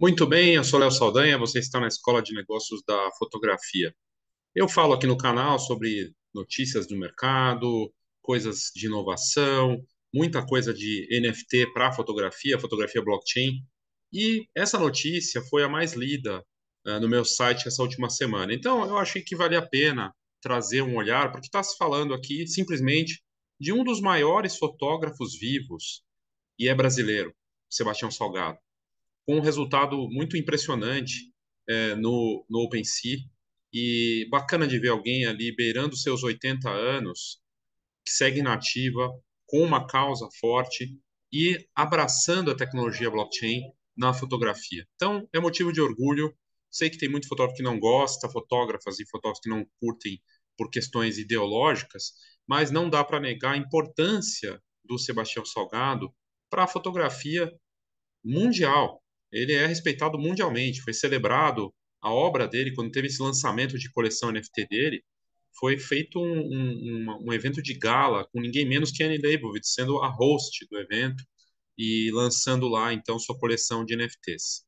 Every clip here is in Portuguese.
Muito bem, eu sou Léo Saldanha, você está na Escola de Negócios da Fotografia. Eu falo aqui no canal sobre notícias do mercado, coisas de inovação, muita coisa de NFT para fotografia, fotografia blockchain. E essa notícia foi a mais lida uh, no meu site essa última semana. Então, eu achei que valia a pena trazer um olhar, porque está se falando aqui simplesmente de um dos maiores fotógrafos vivos e é brasileiro, Sebastião Salgado com um resultado muito impressionante é, no, no OpenSea. E bacana de ver alguém ali beirando seus 80 anos, que segue na ativa, com uma causa forte e abraçando a tecnologia blockchain na fotografia. Então, é motivo de orgulho. Sei que tem muito fotógrafo que não gosta, fotógrafas e fotógrafos que não curtem por questões ideológicas, mas não dá para negar a importância do Sebastião Salgado para a fotografia mundial, ele é respeitado mundialmente, foi celebrado a obra dele, quando teve esse lançamento de coleção NFT dele, foi feito um, um, um evento de gala com ninguém menos que Annie Leibovitz sendo a host do evento e lançando lá, então, sua coleção de NFTs.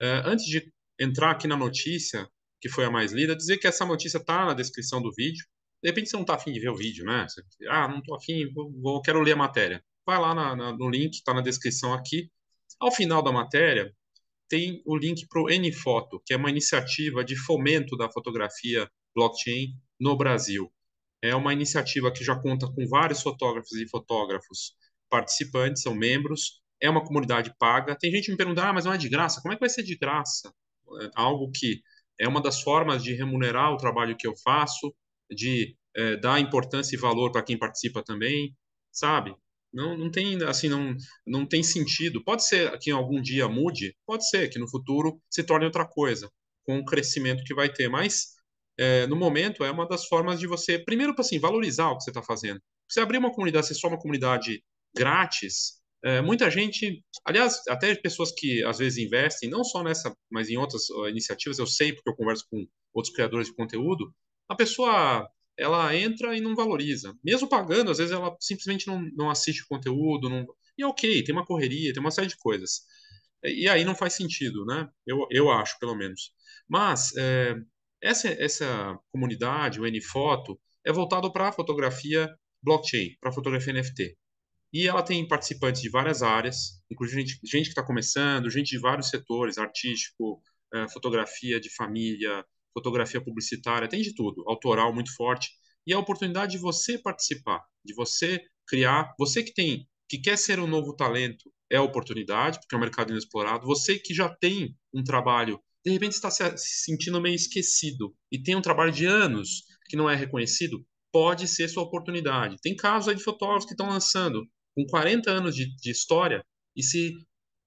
É, antes de entrar aqui na notícia, que foi a mais lida, dizer que essa notícia está na descrição do vídeo. De repente você não está afim de ver o vídeo, né? Você, ah, não estou afim, vou, vou, quero ler a matéria. Vai lá na, na, no link, está na descrição aqui. Ao final da matéria, tem o link para o Nfoto, que é uma iniciativa de fomento da fotografia blockchain no Brasil. É uma iniciativa que já conta com vários fotógrafos e fotógrafos participantes, são membros, é uma comunidade paga. Tem gente me perguntando, ah, mas não é de graça? Como é que vai ser de graça? É algo que é uma das formas de remunerar o trabalho que eu faço, de é, dar importância e valor para quem participa também, sabe? Não, não tem assim, não, não tem sentido. Pode ser que em algum dia mude, pode ser que no futuro se torne outra coisa, com o crescimento que vai ter. Mas é, no momento é uma das formas de você, primeiro, assim, valorizar o que você está fazendo. Você abrir uma comunidade, ser só uma comunidade grátis, é, muita gente, aliás, até pessoas que às vezes investem, não só nessa, mas em outras iniciativas, eu sei porque eu converso com outros criadores de conteúdo, a pessoa ela entra e não valoriza. Mesmo pagando, às vezes ela simplesmente não, não assiste o conteúdo. Não... E é ok, tem uma correria, tem uma série de coisas. E aí não faz sentido, né? Eu, eu acho, pelo menos. Mas é, essa, essa comunidade, o NFoto, é voltado para a fotografia blockchain, para a fotografia NFT. E ela tem participantes de várias áreas, inclusive gente, gente que está começando, gente de vários setores, artístico, é, fotografia de família, fotografia publicitária, tem de tudo, autoral muito forte. E a oportunidade de você participar, de você criar, você que tem, que quer ser um novo talento, é a oportunidade, porque é um mercado inexplorado. Você que já tem um trabalho, de repente está se sentindo meio esquecido e tem um trabalho de anos que não é reconhecido, pode ser sua oportunidade. Tem casos aí de fotógrafos que estão lançando com 40 anos de, de história e se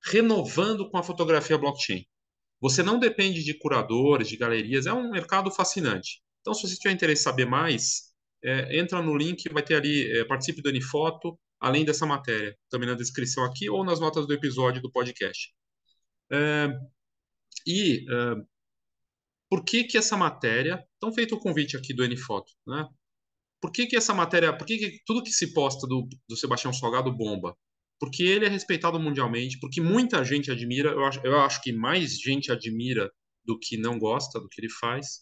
renovando com a fotografia blockchain. Você não depende de curadores, de galerias, é um mercado fascinante. Então, se você tiver interesse em saber mais, é, entra no link, vai ter ali, é, participe do Anifoto, além dessa matéria, também na descrição aqui ou nas notas do episódio do podcast. É, e é, por que que essa matéria, então feito o convite aqui do Anifoto, né? Por que que essa matéria, por que, que tudo que se posta do, do Sebastião Salgado bomba? porque ele é respeitado mundialmente, porque muita gente admira, eu acho, eu acho que mais gente admira do que não gosta do que ele faz,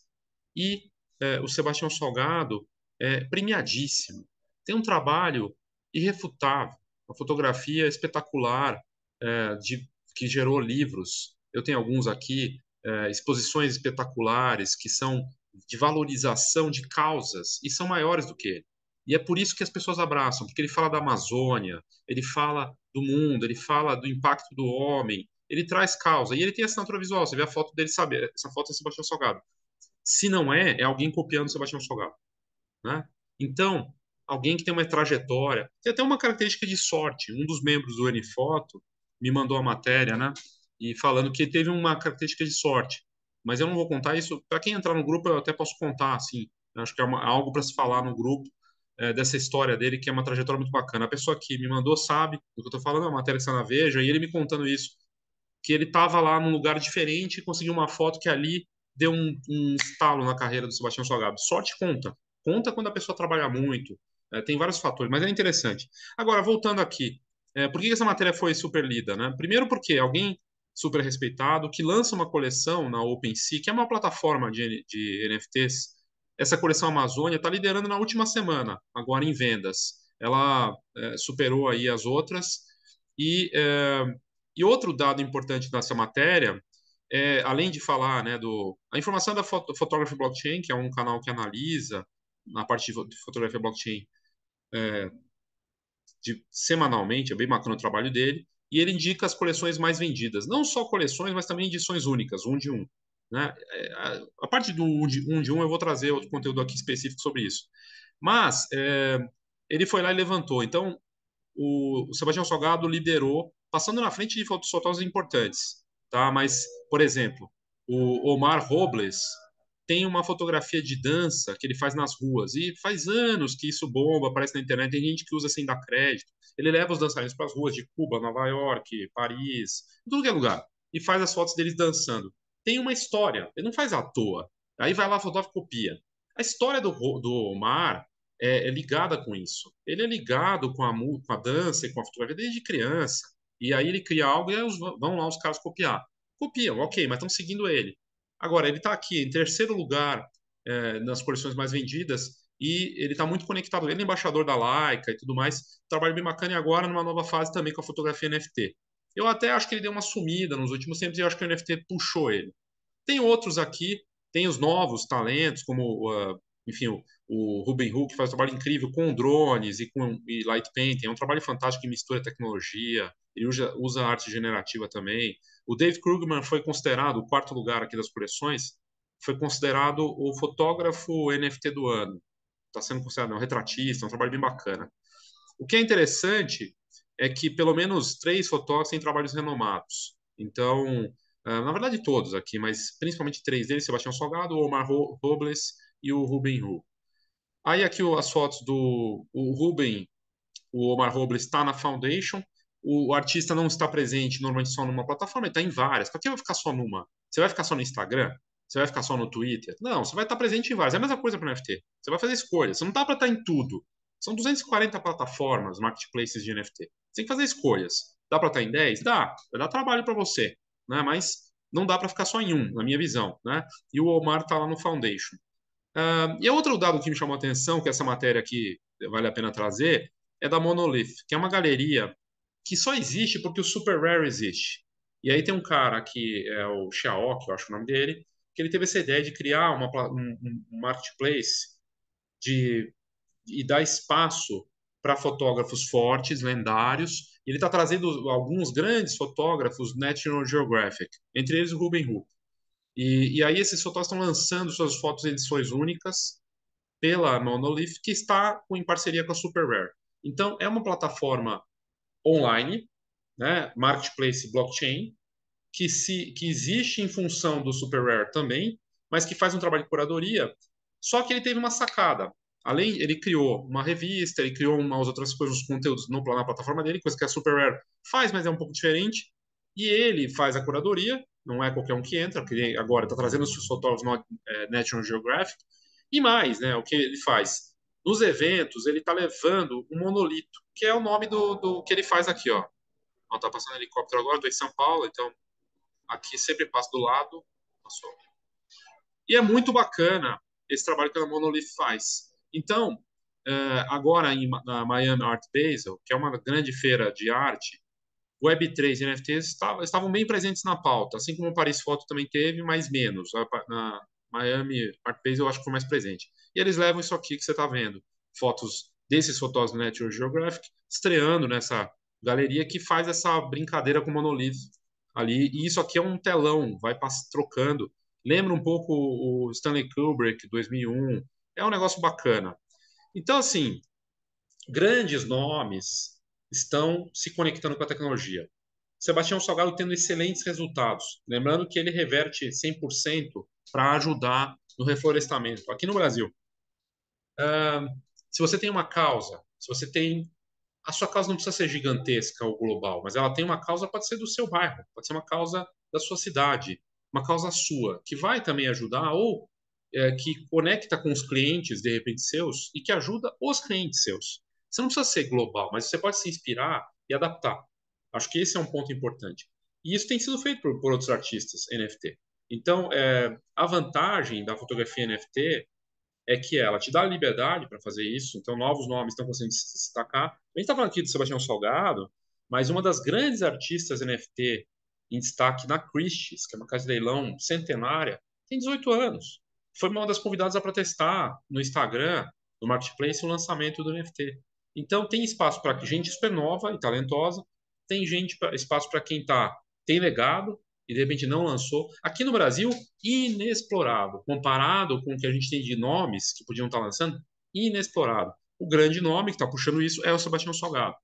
e é, o Sebastião Salgado é premiadíssimo, tem um trabalho irrefutável, uma fotografia espetacular é, de, que gerou livros. Eu tenho alguns aqui, é, exposições espetaculares que são de valorização de causas e são maiores do que ele. E é por isso que as pessoas abraçam, porque ele fala da Amazônia, ele fala do mundo, ele fala do impacto do homem, ele traz causa. E ele tem essa natura visual, você vê a foto dele saber, essa foto é Sebastião Salgado. Se não é, é alguém copiando Sebastião Salgado. Né? Então, alguém que tem uma trajetória, tem até uma característica de sorte. Um dos membros do Enifoto me mandou a matéria, né? E falando que teve uma característica de sorte. Mas eu não vou contar isso. Para quem entrar no grupo, eu até posso contar, assim. Eu acho que é uma, algo para se falar no grupo é, dessa história dele, que é uma trajetória muito bacana. A pessoa que me mandou sabe do que eu tô falando, é uma matéria que está na Veja, e ele me contando isso, que ele estava lá num lugar diferente e conseguiu uma foto que ali deu um, um estalo na carreira do Sebastião Salgado. Sorte conta. Conta quando a pessoa trabalha muito, é, tem vários fatores, mas é interessante. Agora, voltando aqui, é, por que essa matéria foi super lida? Né? Primeiro porque alguém super respeitado que lança uma coleção na OpenSea, que é uma plataforma de, de NFTs essa coleção Amazônia está liderando na última semana, agora em vendas. Ela é, superou aí as outras. E, é, e outro dado importante dessa matéria, é, além de falar né, do. A informação da Phot Photography Blockchain, que é um canal que analisa na parte de fotografia blockchain é, de, semanalmente, é bem bacana o trabalho dele, e ele indica as coleções mais vendidas. Não só coleções, mas também edições únicas, um de um. Né? É, a parte do 1 de 1 eu vou trazer outro conteúdo aqui específico sobre isso. Mas é, ele foi lá e levantou. Então, o, o Sebastião Salgado liderou, passando na frente de fotossautórios importantes. Tá? Mas, por exemplo, o Omar Robles tem uma fotografia de dança que ele faz nas ruas. E faz anos que isso bomba, aparece na internet, tem gente que usa sem dar crédito. Ele leva os dançarinos para as ruas de Cuba, Nova York, Paris, em tudo que é lugar. E faz as fotos deles dançando tem uma história, ele não faz à toa. Aí vai lá, fotógrafo copia. A história do, do mar é, é, ligada com isso. Ele é ligado com a, com a dança e com a fotografia desde criança. E aí ele cria algo e os, vão lá os caras copiar. Copiam, ok, mas estão seguindo ele. Agora, ele está aqui em terceiro lugar é, nas coleções mais vendidas e ele está muito conectado. Ele é embaixador da Laika e tudo mais. Trabalho bem bacana e agora numa nova fase também com a fotografia NFT. Eu até acho que ele deu uma sumida nos últimos tempos e acho que o NFT puxou ele. Tem outros aqui, tem os novos talentos, como, uh, enfim, o, o Ruben Hu, que faz um trabalho incrível com drones e com e light painting. É um trabalho fantástico que mistura tecnologia, ele usa, usa arte generativa também. O Dave Krugman foi considerado, o quarto lugar aqui das coleções, foi considerado o fotógrafo NFT do ano. Está sendo considerado é um retratista, é um trabalho bem bacana. O que é interessante é que pelo menos três fotógrafos têm trabalhos renomados. Então, ah, na verdade todos aqui, mas principalmente três deles, Sebastião Salgado, Omar Robles e o Ruben Ru. Aí aqui as fotos do o Ruben, o Omar Robles está na Foundation, o artista não está presente normalmente só numa plataforma, ele está em várias. Para que vai ficar só numa? Você vai ficar só no Instagram? Você vai ficar só no Twitter? Não, você vai estar tá presente em várias. É a mesma coisa para o NFT. Você vai fazer escolhas. Você não dá para estar tá em tudo. São 240 plataformas, marketplaces de NFT. Você tem que fazer escolhas. Dá para estar em 10? Dá. Vai dar trabalho para você, né? Mas não dá para ficar só em um, na minha visão, né? E o Omar está lá no Foundation. Uh, e outro dado que me chamou a atenção, que é essa matéria aqui vale a pena trazer, é da Monolith, que é uma galeria que só existe porque o Super Rare existe. E aí tem um cara que é o Xiaok, eu acho o nome dele, que ele teve essa ideia de criar uma, um, um marketplace de, e dar espaço para fotógrafos fortes, lendários. Ele está trazendo alguns grandes fotógrafos National Geographic, entre eles o Ruben Hoop. E, e aí esses fotógrafos estão lançando suas fotos em edições únicas pela Monolith, que está em parceria com a Super Rare. Então, é uma plataforma online, né, marketplace blockchain, que, se, que existe em função do Super Rare também, mas que faz um trabalho de curadoria. Só que ele teve uma sacada. Além, ele criou uma revista, ele criou umas outras coisas, os conteúdos no, na plataforma dele, coisa que a Rare faz, mas é um pouco diferente. E ele faz a curadoria, não é qualquer um que entra, porque agora está trazendo os fotógrafos no é, National Geographic. E mais, né, o que ele faz? Nos eventos, ele está levando o um monolito, que é o nome do, do que ele faz aqui. Ó. Está passando helicóptero agora, estou em São Paulo, então aqui sempre passa do lado. Passou. E é muito bacana esse trabalho que a Monolith faz. Então, é, agora em, na Miami Art Basel, que é uma grande feira de arte, Web3 e NFTs estavam, estavam bem presentes na pauta, assim como o Paris Foto também teve, mas menos. Na Miami Art Basel eu acho que foi mais presente. E eles levam isso aqui que você está vendo, fotos desses fotógrafos do Nature Geographic, estreando nessa galeria que faz essa brincadeira com monolito ali. E isso aqui é um telão, vai trocando. Lembra um pouco o Stanley Kubrick, 2001, é um negócio bacana. Então, assim, grandes nomes estão se conectando com a tecnologia. Sebastião Salgado tendo excelentes resultados. Lembrando que ele reverte 100% para ajudar no reflorestamento aqui no Brasil. Uh, se você tem uma causa, se você tem. A sua causa não precisa ser gigantesca ou global, mas ela tem uma causa, pode ser do seu bairro, pode ser uma causa da sua cidade, uma causa sua, que vai também ajudar ou é, que conecta com os clientes, de repente, seus, e que ajuda os clientes seus. Você não precisa ser global, mas você pode se inspirar e adaptar. Acho que esse é um ponto importante. E isso tem sido feito por, por outros artistas NFT. Então, é, a vantagem da fotografia NFT é que ela te dá liberdade para fazer isso, então novos nomes estão conseguindo se destacar. A gente está falando aqui do Sebastião Salgado, mas uma das grandes artistas NFT em destaque na Christie's, que é uma casa de leilão centenária, tem 18 anos foi uma das convidadas a protestar no Instagram, no Marketplace, o lançamento do NFT. Então, tem espaço para gente super nova e talentosa, tem gente pra, espaço para quem tá, tem legado e de repente não lançou. Aqui no Brasil, inexplorado. Comparado com o que a gente tem de nomes que podiam estar tá lançando, inexplorado. O grande nome que está puxando isso é o Sebastião Salgado,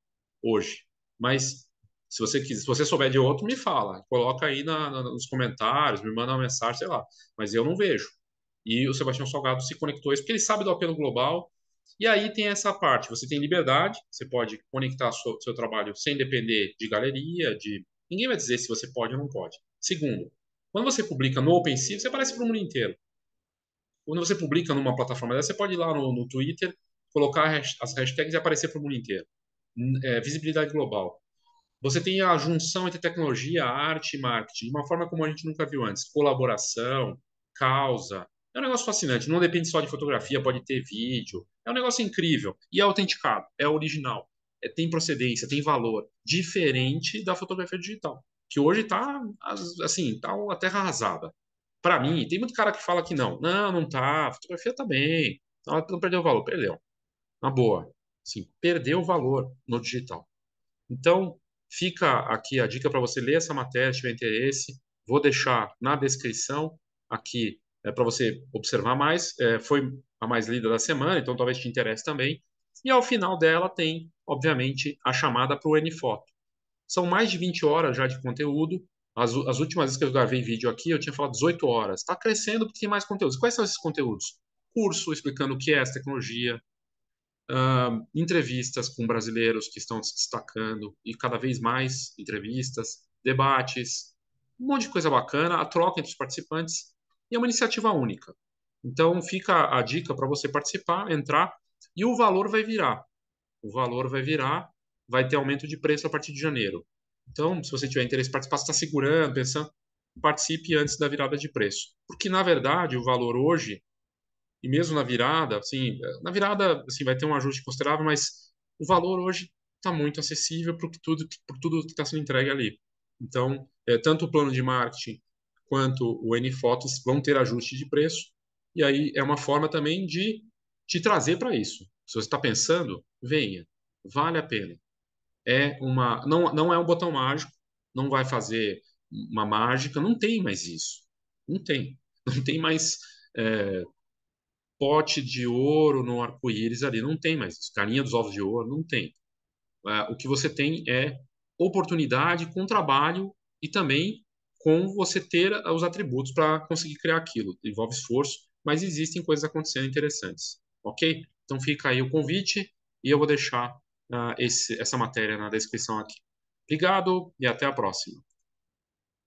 hoje. Mas se você quiser, se você souber de outro, me fala. Coloca aí na, na, nos comentários, me manda uma mensagem, sei lá. Mas eu não vejo. E o Sebastião Salgado se conectou a isso, porque ele sabe do apelo global. E aí tem essa parte: você tem liberdade, você pode conectar seu, seu trabalho sem depender de galeria, de. Ninguém vai dizer se você pode ou não pode. Segundo, quando você publica no OpenSea, você aparece para o mundo inteiro. Quando você publica numa plataforma dessa, você pode ir lá no, no Twitter, colocar as hashtags e aparecer para o mundo inteiro. É, visibilidade global. Você tem a junção entre tecnologia, arte e marketing, de uma forma como a gente nunca viu antes. Colaboração, causa, é um negócio fascinante, não depende só de fotografia, pode ter vídeo. É um negócio incrível e é autenticado, é original, é, tem procedência, tem valor, diferente da fotografia digital, que hoje está assim, tá a terra arrasada. Para mim, tem muito cara que fala que não, não, não tá, a fotografia tá bem, não perdeu o valor, perdeu. Na boa, assim, perdeu o valor no digital. Então, fica aqui a dica para você ler essa matéria, se tiver interesse. Vou deixar na descrição aqui é, para você observar mais. É, foi a mais lida da semana, então talvez te interesse também. E ao final dela tem, obviamente, a chamada para o NFoto. São mais de 20 horas já de conteúdo. As, as últimas vezes que eu gravei vídeo aqui, eu tinha falado 18 horas. Está crescendo porque tem mais conteúdos. Quais são esses conteúdos? Curso explicando o que é essa tecnologia, Uh, entrevistas com brasileiros que estão se destacando e cada vez mais entrevistas, debates, um monte de coisa bacana, a troca entre os participantes e é uma iniciativa única. Então fica a dica para você participar, entrar e o valor vai virar. O valor vai virar, vai ter aumento de preço a partir de janeiro. Então, se você tiver interesse em participar, está segurando, pensando, participe antes da virada de preço. Porque, na verdade, o valor hoje, e mesmo na virada, assim, na virada assim, vai ter um ajuste considerável, mas o valor hoje está muito acessível por tudo, por tudo que está sendo entregue ali. Então, é, tanto o plano de marketing quanto o Fotos vão ter ajuste de preço. E aí é uma forma também de te trazer para isso. Se você está pensando, venha, vale a pena. É uma, não, não é um botão mágico, não vai fazer uma mágica, não tem mais isso. Não tem. Não tem mais é, pote de ouro no arco-íris ali, não tem mais isso. Carinha dos ovos de ouro, não tem. É, o que você tem é oportunidade com trabalho e também com você ter ah, os atributos para conseguir criar aquilo. Envolve esforço, mas existem coisas acontecendo interessantes, ok? Então fica aí o convite e eu vou deixar uh, esse, essa matéria na descrição aqui. Obrigado e até a próxima.